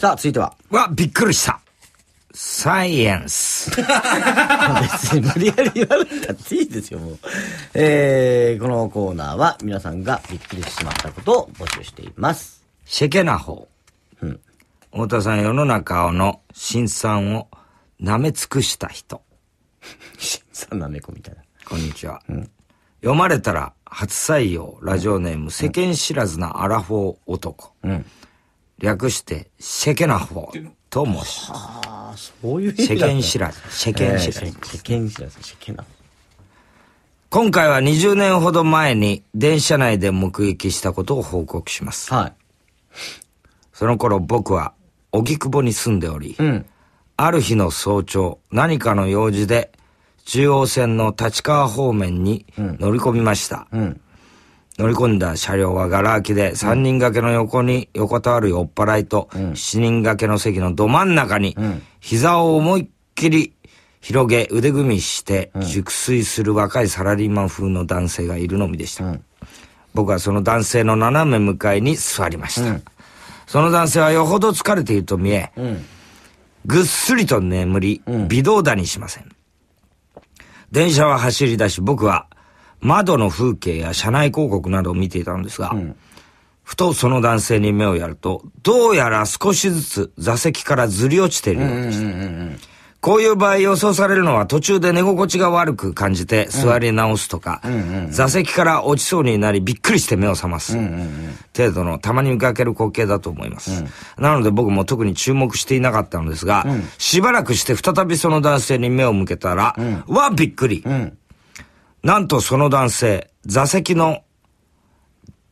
さあ、続いては。わ、びっくりした。サイエンス。別に無理やり言わなくっていいですよ、もう。えー、このコーナーは皆さんがびっくりしてしまったことを募集しています。シェケナホうん。太田さん、世の中の辛酸を舐め尽くした人。辛酸舐め子みたいな。こんにちは。うん、読まれたら初採用、ラジオネーム、うん、世間知らずなアラフォー男。うん略してシェケナホと申します。ああ、そういう意味世間知らず。世間知らず。世間知らず、世間今回は20年ほど前に電車内で目撃したことを報告します。はい。その頃僕は荻窪に住んでおり、うん、ある日の早朝、何かの用事で中央線の立川方面に乗り込みました。うん、うん乗り込んだ車両はガラ空きで、三人掛けの横に横たわる酔っ払いと、七人掛けの席のど真ん中に、膝を思いっきり広げ腕組みして熟睡する若いサラリーマン風の男性がいるのみでした。僕はその男性の斜め向かいに座りました。その男性はよほど疲れていると見え、ぐっすりと眠り、微動だにしません。電車は走り出し、僕は窓の風景や車内広告などを見ていたのですが、うん、ふとその男性に目をやると、どうやら少しずつ座席からずり落ちているようでした。こういう場合予想されるのは途中で寝心地が悪く感じて座り直すとか、座席から落ちそうになりびっくりして目を覚ます、程度のたまに見かける光景だと思います、うん、なので僕も特に注目していなかったのですが、うん、しばらくして再びその男性に目を向けたら、うん、わびっくり、うんなんとその男性、座席の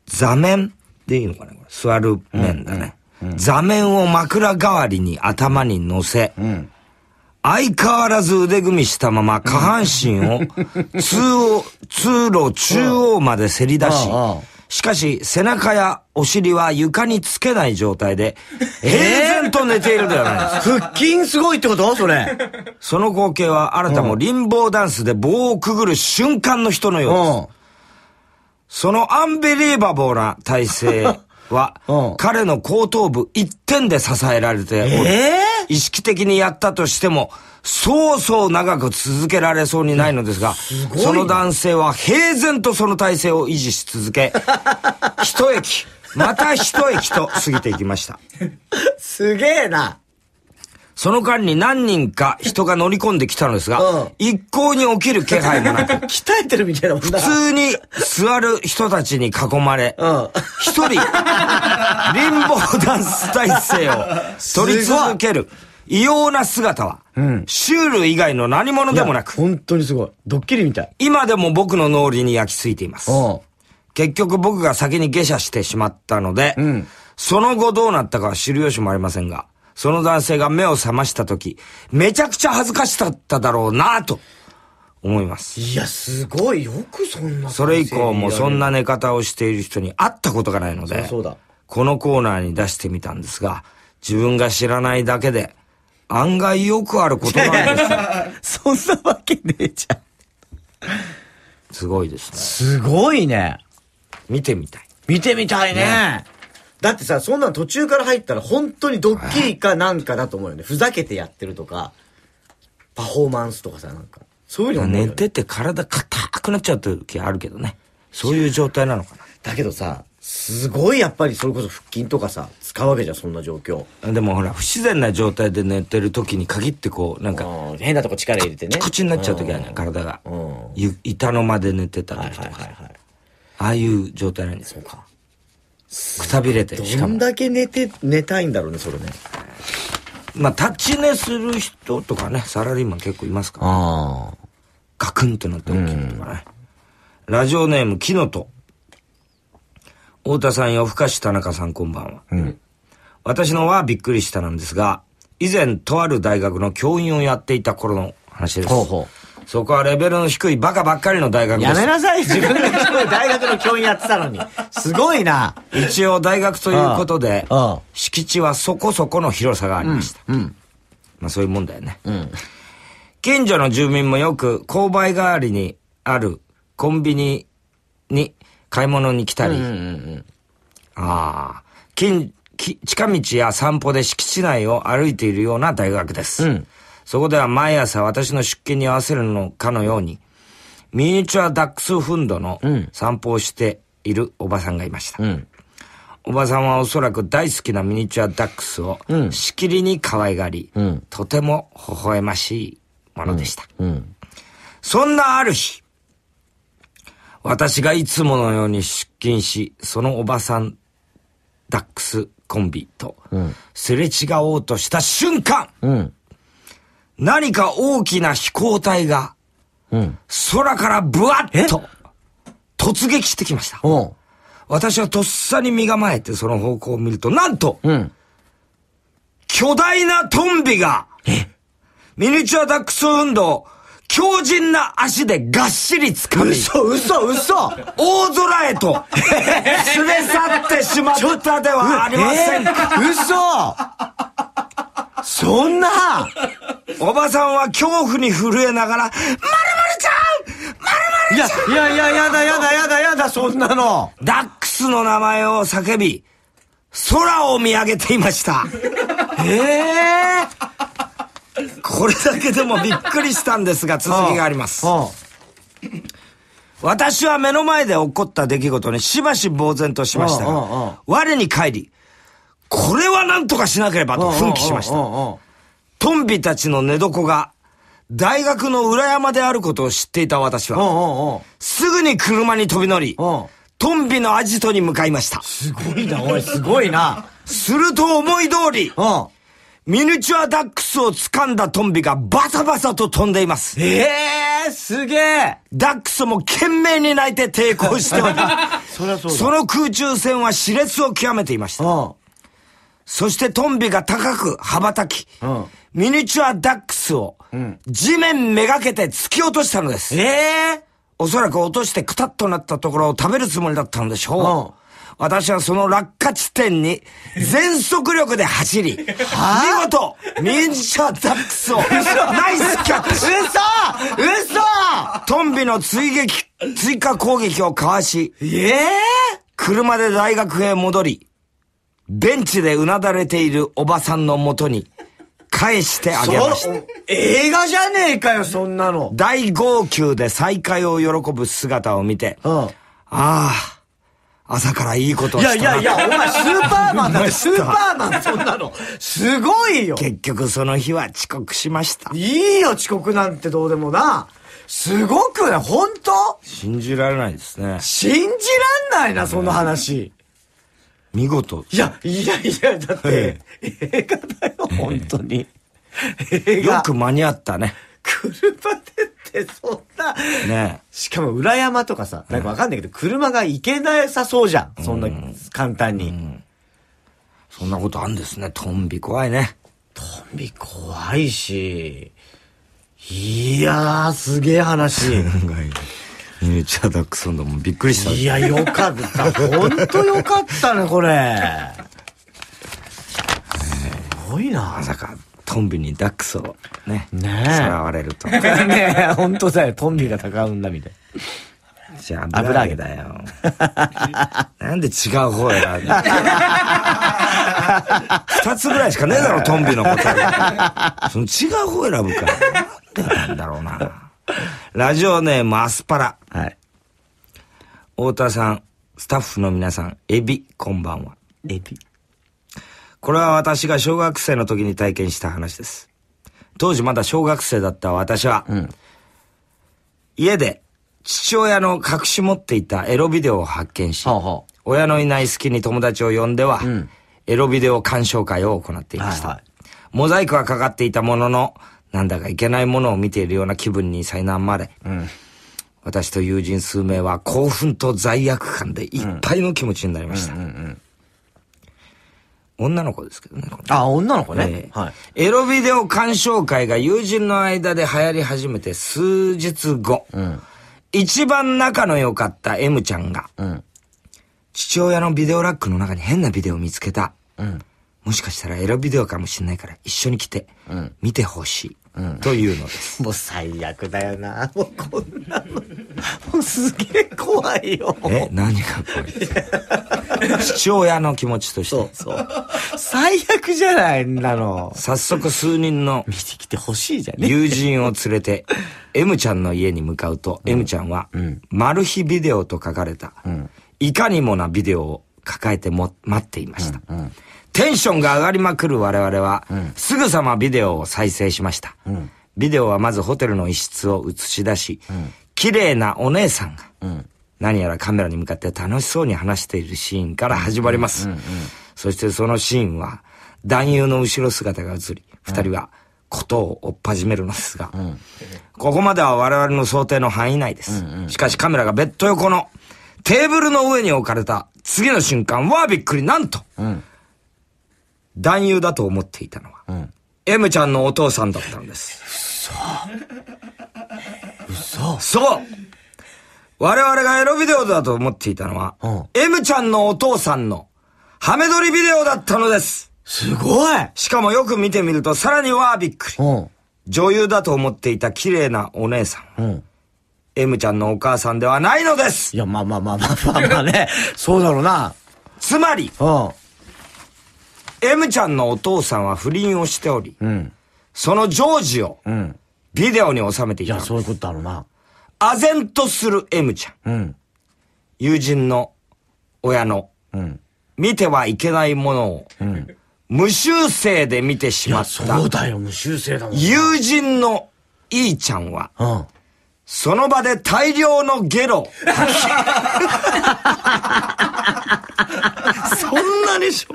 座面でいいのかね座る面だね、うんうん、座面を枕代わりに頭に乗せ、うん、相変わらず腕組みしたまま下半身を 通路中央までせり出し、しかし、背中やお尻は床につけない状態で、平然と寝ているではないですか。腹筋すごいってことそれ。その光景は、新たもリンボーダンスで棒をくぐる瞬間の人のようです。そのアンベリーバボーな体勢は、彼の後頭部一点で支えられており、え意識的にやったとしても、そうそう長く続けられそうにないのですが、すその男性は平然とその体制を維持し続け、一駅、また一駅と過ぎていきました。すげえな。その間に何人か人が乗り込んできたのですが、うん、一向に起きる気配もなく、鍛えてるみたいな普通に座る人たちに囲まれ、一、うん、人、貧乏ダンス体制を取り続ける。異様な姿は、うん、シュール以外の何者でもなく。本当にすごい。ドッキリみたい。今でも僕の脳裏に焼き付いています。結局僕が先に下車してしまったので、うん、その後どうなったかは知る由もありませんが、その男性が目を覚ましたとき、めちゃくちゃ恥ずかしかっただろうなと。思います。いや、すごい。よくそんなそれ以降もそんな寝方をしている人に会ったことがないので、このコーナーに出してみたんですが、自分が知らないだけで、案外よくあることなんですよ。そんなわけねえじゃん。すごいですね。すごいね。見てみたい。見てみたいねねだってさ、そんなん途中から入ったら本当にドッキリかなんかだと思うよね。ふざけてやってるとか、パフォーマンスとかさ、なんか。そういうの、ね、寝てて体硬くなっちゃう時あるけどね。そういう状態なのかな。だけどさ、すごいやっぱりそれこそ腹筋とかさ、使うわけじゃん、そんな状況。でもほら、不自然な状態で寝てる時に限ってこう、なんか、変なとこ力入れてね。口になっちゃう時あるね、体が。板の間で寝てた時とか。はいはいはい、はい。ああいう状態なんですよ。そうか。くたびれてしかどんだけ寝て、寝たいんだろうね、それね。まあ立ち寝する人とかねサラリーマン結構いますからああ。ガクンってなって起きるとかね、ラジオネームキノト太田さん夜更かし田中さんこんばんは、うん。私のはびっくりしたなんですが以前とある大学の教員をやっていた頃の話ですほうほそこはレベルの低いバカばっかりの大学です。やめなさい、自分い大学の教員やってたのに。すごいな。一応大学ということで、敷地はそこそこの広さがありました。うん。うん、まあそういうもんだよね。うん。近所の住民もよく購買代わりにあるコンビニに買い物に来たり、うんうんうん、ああ、近、近道や散歩で敷地内を歩いているような大学です。うんそこでは毎朝私の出勤に合わせるのかのように、ミニチュアダックスフンドの散歩をしているおばさんがいました。うん、おばさんはおそらく大好きなミニチュアダックスをしきりに可愛がり、うん、とても微笑ましいものでした。うん、そんなある日、私がいつものように出勤し、そのおばさん、ダックスコンビと、すれ違おうとした瞬間、何か大きな飛行体が、うん、空からブワッと、突撃してきました。私はとっさに身構えてその方向を見ると、なんと、うん、巨大なトンビが、ミニチュアダックス運動、強靭な足でがっしり掴み。嘘嘘嘘大空へと、連 れ去ってしまったではありませんか。嘘そんなおばさんは恐怖に震えながら、まるまるちゃんまるまるちゃんいや、いや、や、だ、やだ、やだ、やだ、そんなの。ダックスの名前を叫び、空を見上げていました。ええー、これだけでもびっくりしたんですが、続きがあります。私は目の前で起こった出来事にしばし呆然としましたが、我に返り、これはなんとかしなければと奮起しました。トンビたちの寝床が、大学の裏山であることを知っていた私は、すぐに車に飛び乗り、トンビのアジトに向かいました。すごいな、おい、すごいな。すると思い通り、ミニチュアダックスを掴んだトンビがバサバサと飛んでいます。ええー、すげえダックスも懸命に泣いて抵抗しており、そそその空中戦は熾烈を極めていました。そしてトンビが高く羽ばたき、うん、ミニチュアダックスを、地面めがけて突き落としたのです。ええー、おそらく落としてくたっとなったところを食べるつもりだったのでしょう。うん私はその落下地点に全速力で走り、見事、ミニチュアダックスをナイスキャッチ嘘嘘トンビの追撃、追加攻撃をかわし、ええー、車で大学へ戻り、ベンチでうなだれているおばさんのもとに、返してあげました。映画じゃねえかよ、そんなの。大号泣で再会を喜ぶ姿を見て、うん、ああ、朝からいいことしたいやいやいや、お前スーパーマンだって、スーパーマン、そんなの。すごいよ。結局その日は遅刻しました。いいよ、遅刻なんてどうでもな。すごくね、本当信じられないですね。信じらんないな、その話。見事。いや、いやいや、だって、映画だよ、本当に。よく間に合ったね。車でってそんな。ねしかも裏山とかさ、なんかわかんないけど、車が行けなさそうじゃん。そんな簡単に。そんなことあんですね。トンビ怖いね。トンビ怖いし。いやー、すげえ話。ミニチュアダックスフンドもびっくりした。いや、よかった。ほんとよかったね、これ。すごいな。まさか、トンビにダックスをね、ねさらわれると。ねえ、ほんとだよ。トンビが戦うんだ、みたいじゃあ油揚げだよ。なんで違う方選んだ二つぐらいしかねえだろ、トンビの答え。その違う方選ぶから。なんだろうな。ラジオネームアスパラ。はい。太田さん、スタッフの皆さん、エビ、こんばんは。エビ。これは私が小学生の時に体験した話です。当時まだ小学生だった私は、うん、家で父親の隠し持っていたエロビデオを発見し、ほうほう親のいない隙に友達を呼んでは、うん、エロビデオ鑑賞会を行っていました。はいはい、モザイクはかかっていたものの、なんだかいけないものを見ているような気分に災難まで。うん、私と友人数名は興奮と罪悪感でいっぱいの気持ちになりました。女の子ですけどね。あ、女の子ね、えー、はい。エロビデオ鑑賞会が友人の間で流行り始めて数日後。うん、一番仲の良かった M ちゃんが、うん、父親のビデオラックの中に変なビデオを見つけた。うんもしかしたらエロビデオかもしれないから一緒に来て、見てほしい。うん、というのです。もう最悪だよな。もうこんなの。もうすげえ怖いよ。え、何が怖い父親の気持ちとして。そうそう。最悪じゃないんだの。早速数人の。見てきてほしいじゃね。友人を連れて、M ちゃんの家に向かうと、うん、M ちゃんは、うん、マル秘ビデオと書かれた、うん、いかにもなビデオを抱えても待っていました。うんうんテンションが上がりまくる我々は、うん、すぐさまビデオを再生しました。うん、ビデオはまずホテルの一室を映し出し、うん、綺麗なお姉さんが、何やらカメラに向かって楽しそうに話しているシーンから始まります。そしてそのシーンは、男優の後ろ姿が映り、二人は、ことを追っ始めるのですが、うん、ここまでは我々の想定の範囲内です。しかしカメラがベッド横のテーブルの上に置かれた次の瞬間はびっくり。なんと、うん、男優だと思っていたのは、うん、M ちゃんのお父さんだったんです。嘘嘘そう我々がエロビデオだと思っていたのは、うん、M ちゃんのお父さんのハメ撮りビデオだったのです。すごいしかもよく見てみるとさらにわびっくり。うん、女優だと思っていた綺麗なお姉さん。うん M ちゃんのお母さんではないのですいや、まあまあまあまあまあまあね。そうだろうな。つまり、うん。M ちゃんのお父さんは不倫をしており、うん、そのジョージを、ビデオに収めていたいや、そういうことだろうな。唖然とする M ちゃん。うん、友人の親の、うん、見てはいけないものを、うん、無修正で見てしまった。そうだよ、無修正だもん。友人の E ちゃんは、うん、その場で大量のゲロ。そんなにしょ。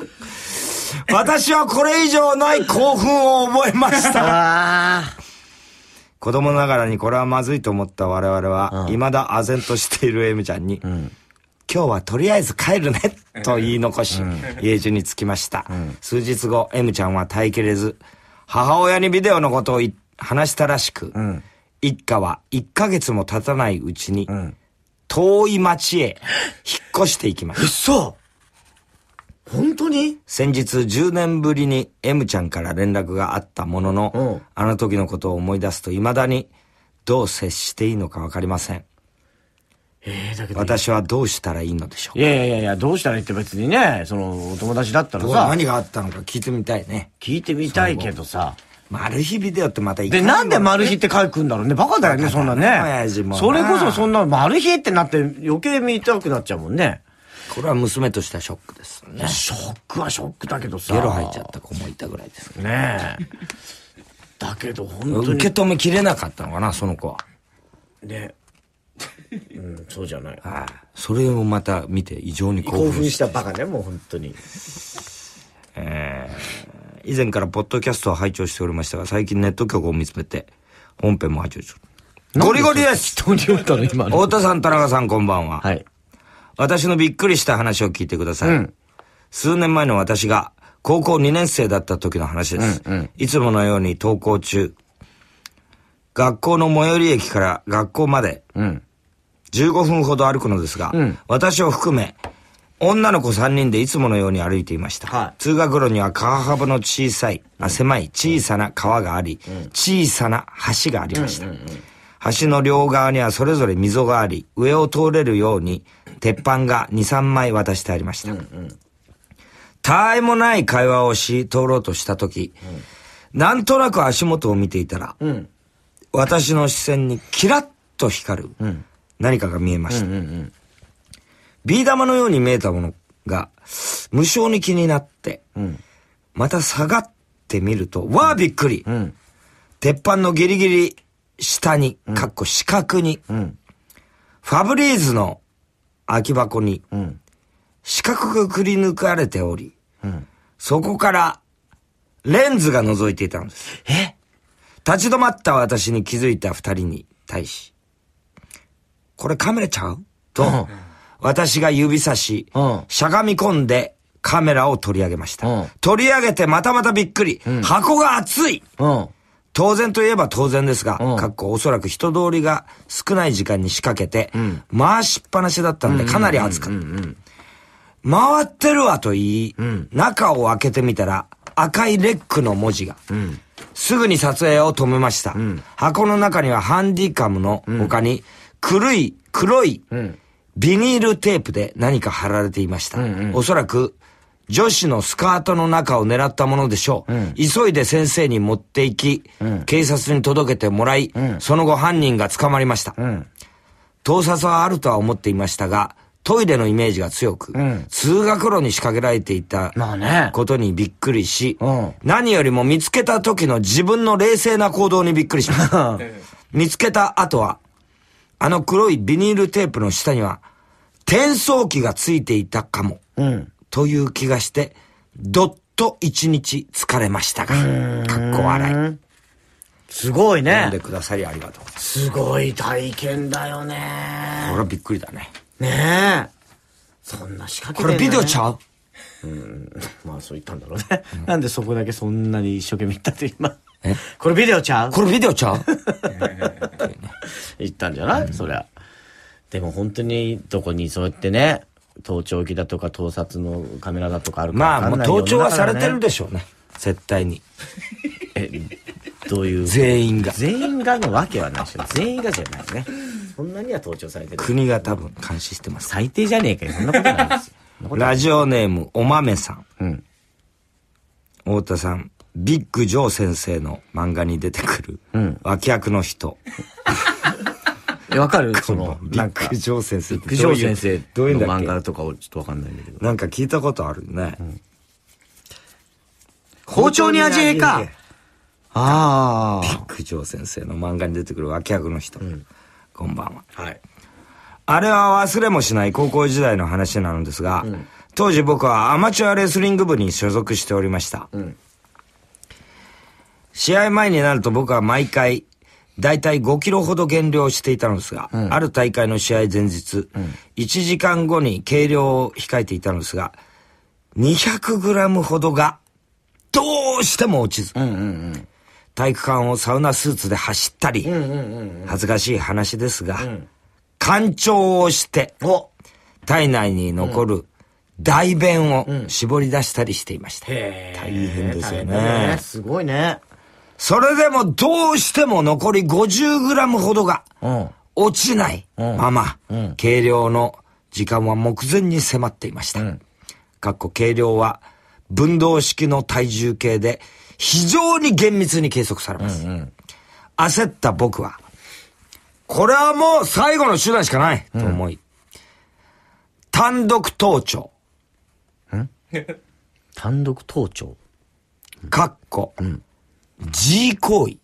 私はこれ以上ない興奮を覚えました。子供ながらにこれはまずいと思った我々は、未だ唖然としている M ちゃんに、うん今日はとりあえず帰るね、と言い残し、うん、家中に着きました。うん、数日後、M ちゃんは耐えきれず、母親にビデオのことを話したらしく、うん、一家は1ヶ月も経たないうちに、遠い町へ引っ越していきました。嘘本当に先日10年ぶりに M ちゃんから連絡があったものの、あの時のことを思い出すと未だにどう接していいのかわかりません。えー、だけど私はどうしたらいいのでしょうかいやいやいや、どうしたらいいって別にね、そのお友達だったらさ。何があったのか聞いてみたいね。聞いてみたいけどさ。マルヒビデオってまたいいで、なんでマルヒって書くんだろうね。バカだよね、そんなね。それこそそんな、マルヒってなって余計見たくなっちゃうもんね。これは娘としてはショックですね。ショックはショックだけどさ。ゲロ吐いちゃった子もいたぐらいですね。ねえ。だけど本当に。受け止めきれなかったのかな、その子は。ね。うん、そうじゃない。はい。それをまた見て異常に興奮興奮したバカね、もう本当に。えー、以前からポッドキャストを拝聴しておりましたが、最近ネット局を見つめて、本編も拝聴しております。ゴリゴリです人に言ったの今の。太田さん、田中さん、こんばんは。はい。私のびっくりした話を聞いてください。うん、数年前の私が、高校2年生だった時の話です。うんうん、いつものように登校中、学校の最寄り駅から学校まで、15分ほど歩くのですが、うん、私を含め、女の子3人でいつものように歩いていました。はい、通学路には川幅の小さい、あ狭い小さな川があり、うん、小さな橋がありました。うんうんうん橋の両側にはそれぞれ溝があり、上を通れるように、鉄板が2、3枚渡してありました。うんうん、たあいもない会話をし、通ろうとしたとき、うん、なんとなく足元を見ていたら、うん、私の視線にキラッと光る、何かが見えました。ビー玉のように見えたものが、無性に気になって、また下がってみると、わあびっくり、鉄板のギリギリ、下に、かっこ四角に、うん、ファブリーズの空き箱に、四角がくり抜かれており、うん、そこからレンズが覗いていたんです。え立ち止まった私に気づいた二人に対し、これカメラちゃうと、私が指差し、しゃがみ込んでカメラを取り上げました。取り上げてまたまたびっくり。箱が熱い当然といえば当然ですが、かっこおそらく人通りが少ない時間に仕掛けて、うん、回しっぱなしだったんでかなり暑かった。回ってるわと言い、うん、中を開けてみたら赤いレックの文字が。すぐに撮影を止めました。箱の中にはハンディカムの他に黒い、黒い、ビニールテープで何か貼られていました。おそらく女子のスカートの中を狙ったものでしょう。うん、急いで先生に持って行き、うん、警察に届けてもらい、うん、その後犯人が捕まりました。盗撮はあるとは思っていましたが、トイレのイメージが強く、通学路に仕掛けられていたことにびっくりし、ね、何よりも見つけた時の自分の冷静な行動にびっくりしました。見つけた後は、あの黒いビニールテープの下には、転送機がついていたかも。うん、という気がして、どっと一日疲れましたが、かっこ笑い。すごいね。読んでくださりありがとう。すごい体験だよね。これはびっくりだね。ねえ。そんな仕掛け、ね、これビデオちゃううん、まあそう言ったんだろうね。うん、なんでそこだけそんなに一生懸命言ったって今。これビデオちゃうこれビデオちゃう 言ったんじゃない、うん、そりゃ。でも本当にどこにそうやってね、盗聴器だとか盗撮のカメラだとかあるかまあ、もう盗聴はされてるでしょうね。絶対に。え、どういう。全員が。全員がのわけはないでしょ。全員がじゃないね。そんなには盗聴されてる。国が多分監視してます。最低じゃねえかよ。そんなことないですよ。ラジオネーム、おまめさん。うん。太田さん、ビッグジョー先生の漫画に出てくる、うん、脇役の人。わかる その、陸上先生陸上先生どういう漫画とかをちょっとわかんないんだけど。なんか聞いたことあるね。うん、包丁に味変かああ。陸上先生の漫画に出てくる脇役の人。うん、こんばんは。はい。あれは忘れもしない高校時代の話なのですが、うん、当時僕はアマチュアレスリング部に所属しておりました。うん、試合前になると僕は毎回、大体5キロほど減量していたのですが、うん、ある大会の試合前日、うん、1時間後に計量を控えていたのですが、200グラムほどが、どうしても落ちず、うんうんうん、体育館をサウナスーツで走ったり、うんうんうんうん、恥ずかしい話ですが、干潮をして、体内に残る、大便を絞り出したりしていました。大変ですよね。ねすごいね。それでもどうしても残り 50g ほどが、落ちないまま、軽量の時間は目前に迫っていました。かっこ軽量は、分動式の体重計で、非常に厳密に計測されます。うんうん、焦った僕は、これはもう最後の手段しかないと思い、うん、単独盗聴。ん単独盗聴かっこ、うん、G 行為。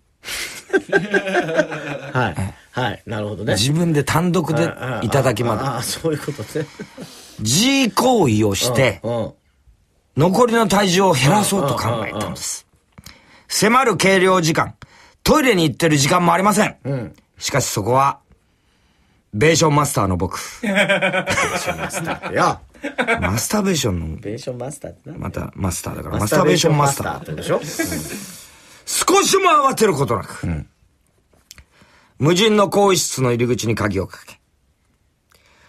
はい。はい。なるほどね。自分で単独でいただきます。ああ、そういうことね。G 行為をして、残りの体重を減らそうと考えたんです。迫る計量時間、トイレに行ってる時間もありません。うん、しかしそこは、ベーションマスターの僕。ベーションマスター。いや。マスターベーションの。ベーションマスターってまたマスターだから、マスターベーションマスター。ってでしょ、う少しも慌てることなく、うん、無人の更衣室の入り口に鍵をかけ、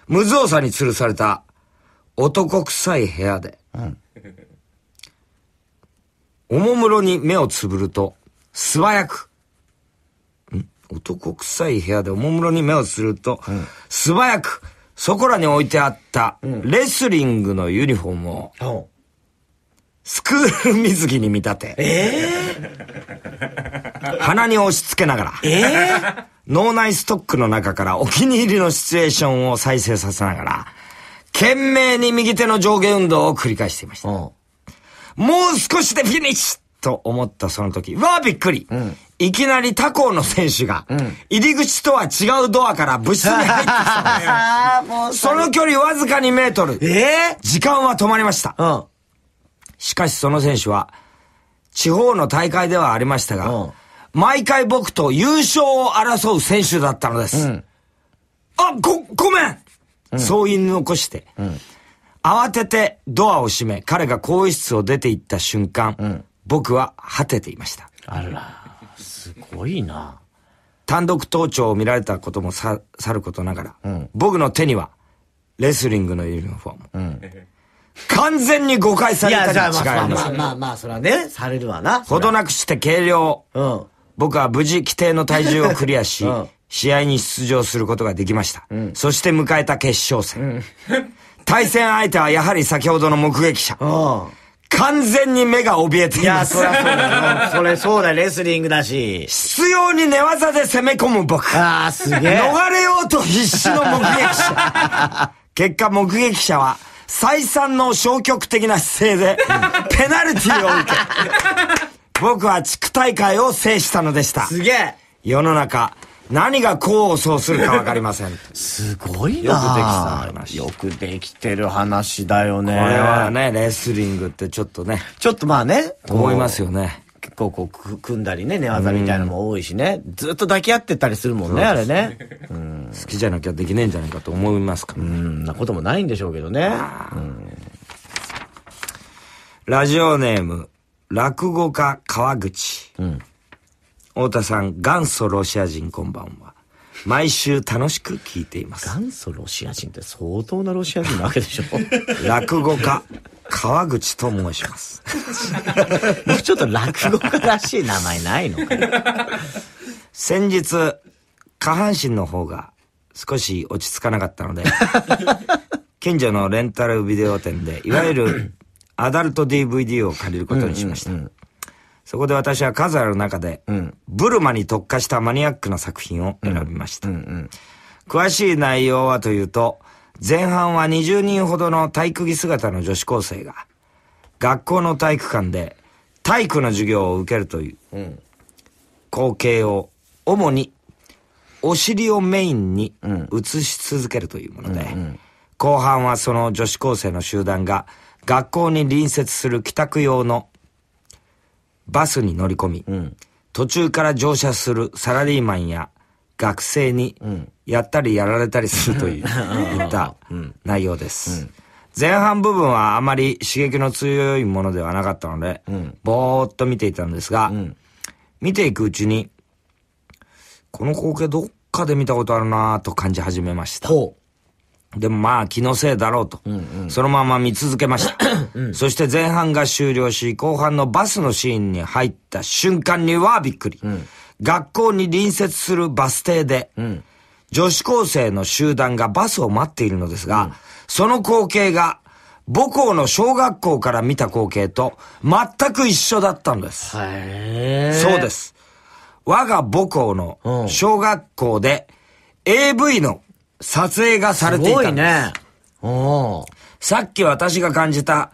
無造作に吊るされた男臭い部屋で、うん、おもむろに目をつぶると、素早く、ん男臭い部屋でおもむろに目をつぶると、うん、素早く、そこらに置いてあった、レスリングのユニフォームを、スクール水着に見立て。えー、鼻に押し付けながら。えー、脳内ストックの中からお気に入りのシチュエーションを再生させながら、懸命に右手の上下運動を繰り返していました。もう少しでフィニッシュと思ったその時、わあびっくり、うん、いきなり他校の選手が、入り口とは違うドアから部室に入ってきた、その距離わずか2メートル。えー、時間は止まりました。うんしかしその選手は、地方の大会ではありましたが、毎回僕と優勝を争う選手だったのです。うん、あ、ご、ごめん、うん、そう言い残して、慌ててドアを閉め、彼が更衣室を出て行った瞬間、僕は果てていました。あら、すごいな。単独登頂を見られたこともさ、さることながら、僕の手には、レスリングのユニフォーム。完全に誤解されたに違います。まあまあまあまあ、それはね、されるわな。ほどなくして軽量。うん。僕は無事規定の体重をクリアし、うん、試合に出場することができました。うん、そして迎えた決勝戦。うん、対戦相手はやはり先ほどの目撃者。うん。完全に目が怯えています。いや、そりゃそうだよ。それそうだ、レスリングだし。必要に寝技で攻め込む僕。ああ、すげえ。逃れようと必死の目撃者。結果目撃者は、再三の消極的な姿勢で、ペナルティーを受け、僕は地区大会を制したのでした。すげえ世の中、何が功を奏するかわかりません。すごいなよくできた話。よくできてる話だよね。これはね、レスリングってちょっとね。ちょっとまあね。思いますよね。うこう、組んだりね、寝技みたいなのも多いしね、ずっと抱き合ってたりするもんね、あれね。うん。好きじゃなきゃできねえんじゃないかと思いますかね。うん、なこともないんでしょうけどね。うん。ラジオネーム、落語家川口。うん。太田さん、元祖ロシア人こんばんは。毎週楽しく聞いています。元祖ロシア人って相当なロシア人なわけでしょ 落語家、川口と申します。もうちょっと落語家らしい名前ないのかな先日、下半身の方が少し落ち着かなかったので、近所のレンタルビデオ店で、いわゆる アダルト DVD を借りることにしました。うんうんうん、そこで私は数ある中で、うん、ブルマに特化したマニアックな作品を選びました。うんうんうん、詳しい内容はというと、前半は20人ほどの体育着姿の女子高生が、学校の体育館で体育の授業を受けるという、光景を主にお尻をメインに映し続けるというもので、後半はその女子高生の集団が学校に隣接する帰宅用のバスに乗り込み、途中から乗車するサラリーマンや学生にやったりやられたりするという、言った内容です。前半部分はあまり刺激の強いものではなかったので、ぼーっと見ていたんですが、見ていくうちに、この光景どっかで見たことあるなぁと感じ始めました。でもまあ気のせいだろうと、そのまま見続けましたそして前半が終了し、後半のバスのシーンに入った瞬間にはびっくり。学校に隣接するバス停で、女子高生の集団がバスを待っているのですが、うん、その光景が母校の小学校から見た光景と全く一緒だったんです。へそうです。我が母校の小学校で AV の撮影がされていたんです。すごいね。さっき私が感じた、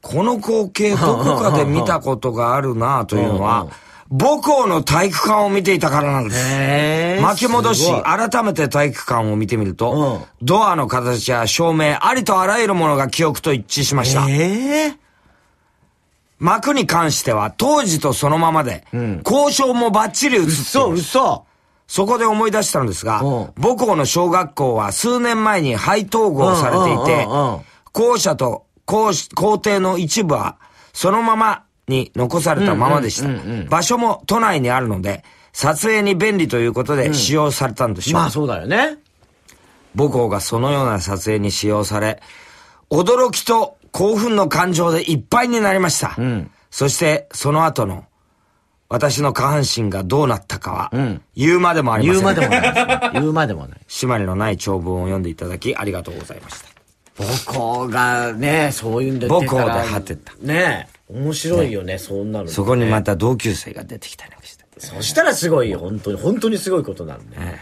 この光景どこかで見たことがあるなというのは、母校の体育館を見ていたからなんです。巻き戻し、改めて体育館を見てみると、うん、ドアの形や照明、ありとあらゆるものが記憶と一致しました。幕に関しては当時とそのままで、うん、交渉もバッチリ映っていま嘘嘘そこで思い出したのですが、母校の小学校は数年前に廃統合されていて、校舎と校校庭の一部はそのままに残されたままでした。場所も都内にあるので、撮影に便利ということで使用されたんでしょう。まあそうだよね。母校がそのような撮影に使用され、驚きと興奮の感情でいっぱいになりました。うん、そしてその後の、私の下半身がどうなったかは、言うまでもありません。言うまでもない。言うまでもない。締まりのない長文を読んでいただきありがとうございました。母校がね、そういうんで母校で果てた。ねえ。面白いよね、ねそんなの、ね、そこにまた同級生が出てきたりして。そしたらすごいよ、本当に。本当にすごいことなんで。ね、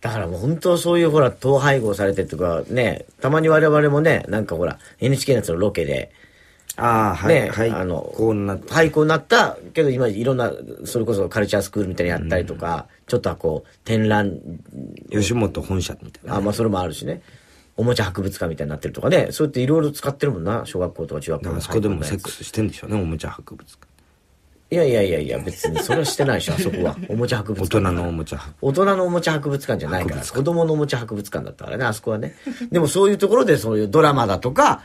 だからもう本当そういうほら、統廃合されてとか、ね、たまに我々もね、なんかほら、NHK のやつのロケで、ああ、はい。ね、はい、あの、こうな廃校になった、けど今いろんな、それこそカルチャースクールみたいにやったりとか、うん、ちょっとはこう、展覧。吉本本社みたいな、ね、あまあそれもあるしね。おもちゃ博物館みたいになってるとかね、そうやっていろいろ使ってるもんな、小学校とか中学校とか。あそこでもセックスしてんでしょうね、おもちゃ博物館。いやいやいやいや、別にそれはしてないでしょ、あそこは。おもちゃ博物館。大人のおもちゃ大人のおもちゃ博物館じゃないから、子供のおもちゃ博物館だったからね、あそこはね。でもそういうところでそういうドラマだとか、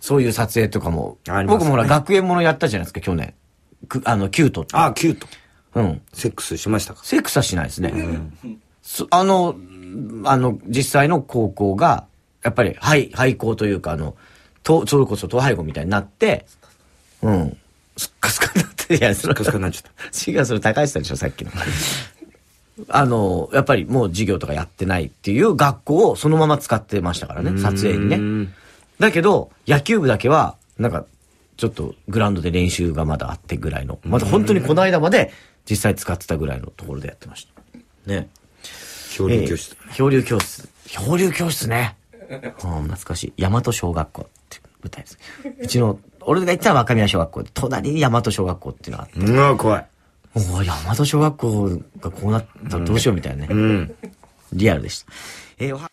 そういう撮影とかも。ね、僕もほら、学園ものやったじゃないですか、去年。くあの、キュートって。ああ、キュート。うん。セックスしましたかセックスはしないですね。うん、あの、あの、実際の高校が、やっぱり、はい、廃校というか、あの、と、それこそ、統廃校みたいになって、うん。すっかすかになって、いや、すっかすかになっちゃった。違う、それ高橋さんでしょ、さっきの。あの、やっぱりもう授業とかやってないっていう学校をそのまま使ってましたからね、撮影にね。だけど、野球部だけは、なんか、ちょっとグラウンドで練習がまだあってぐらいの、まだ本当にこの間まで実際使ってたぐらいのところでやってました。ね。漂流教室、えー、漂流教室。漂流教室ね。うん、懐かしい。大和小学校って舞台です。うちの、俺が行ったら若宮小学校、隣に大和小学校っていうのがあって。うわ、怖い。おぉ、大和小学校がこうなったらどうしようみたいなね。うん。うん、リアルでした。えー、おは